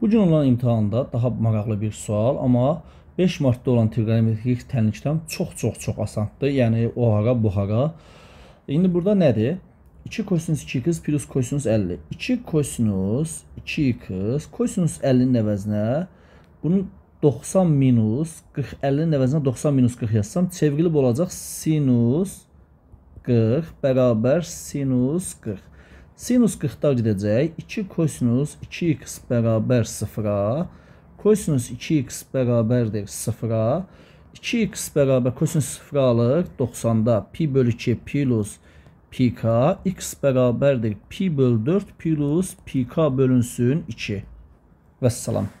Bu gün olan imtahanda daha maraqlı bir sual, amma 5 martda olan trigonometrik tənlikdən çox-çox-çox asandır. Yəni o hara, bu hara. İndi burada nədir? 2 kosinus 2x plus kosinus 50. 2 kosinus 2x kosinus 50-nin əvəzinə bunu 90 minus 40 50-nin əvəzinə 90 minus 40 yazsam çevrilib olacaq sinus 40 bərabər sinus 40. Sinus 40-a gedəcək. 2 kosinus 2x bərabər 0-a. Kosinus 2x bərabərdir 0-a. 2x bərabər kosinus 0 alır 90-da pi bölü 2 plus pk x bərabərdir pi bölü 4 plus pk bölünsün 2. Vəssalam.